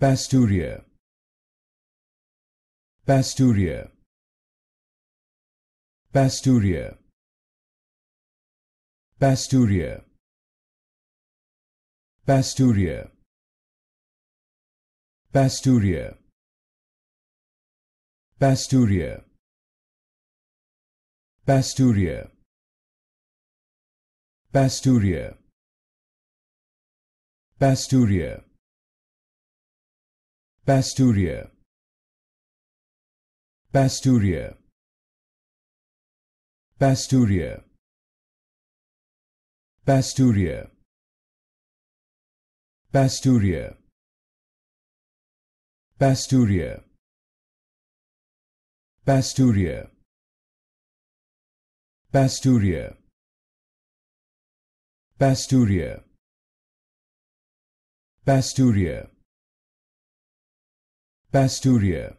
Pasturia Pasturia Pasturia Pasturia Pasturia Pasturia Pasturia Pasturia Pasturia Pasturia Pasturia Pasturia Pasturia Pasturia Pasturia Pasturia Pasturia Pasturia Pasturia Pasturia Pasturia